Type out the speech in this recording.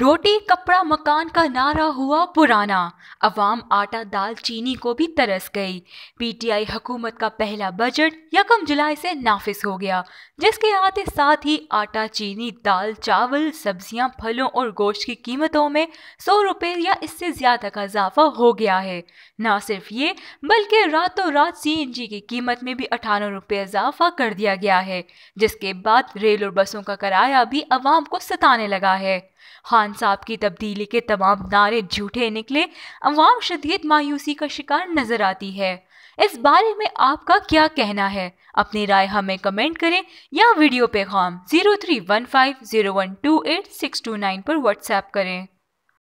रोटी कपड़ा मकान का नारा हुआ पुराना अवाम आटा दाल चीनी को भी तरस गई पीटीआई हुकूमत का पहला बजट यकम जुलाई से नाफिस हो गया जिसके आते साथ ही आटा चीनी दाल चावल सब्जियां फलों और गोश्त की कीमतों में सौ रुपये या इससे ज़्यादा का इजाफा हो गया है ना सिर्फ ये बल्कि रातों रात सी एन जी की कीमत में भी अठानवे रुपये इजाफा कर दिया गया है जिसके बाद रेल और बसों का किराया भी आवाम को सताने लगा है खान साहब की तब्दीली के तमाम नारे झूठे निकले अवाम शदीद मायूसी का शिकार नजर आती है इस बारे में आपका क्या कहना है अपनी राय हमें कमेंट करें या वीडियो पे खाम zero three one five zero one two eight six two nine पर व्हाट्सएप करें